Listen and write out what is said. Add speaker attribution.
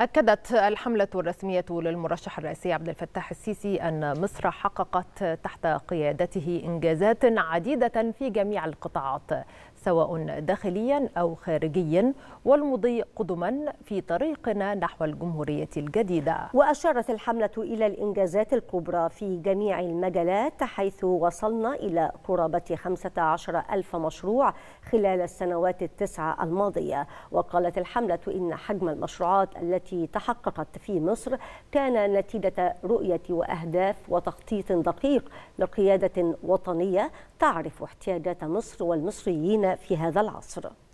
Speaker 1: أكدت الحملة الرسمية للمرشح الرئيسي عبد الفتاح السيسي أن مصر حققت تحت قيادته إنجازات عديدة في جميع القطاعات سواء داخليا أو خارجيا والمضي قدما في طريقنا نحو الجمهورية الجديدة
Speaker 2: وأشارت الحملة إلى الإنجازات الكبرى في جميع المجالات حيث وصلنا إلى قرابة 15 ألف مشروع خلال السنوات التسعة الماضية وقالت الحملة إن حجم المشروعات التي التي تحققت في مصر كان نتيجة رؤية وأهداف وتخطيط دقيق لقيادة وطنية تعرف احتياجات مصر والمصريين في هذا العصر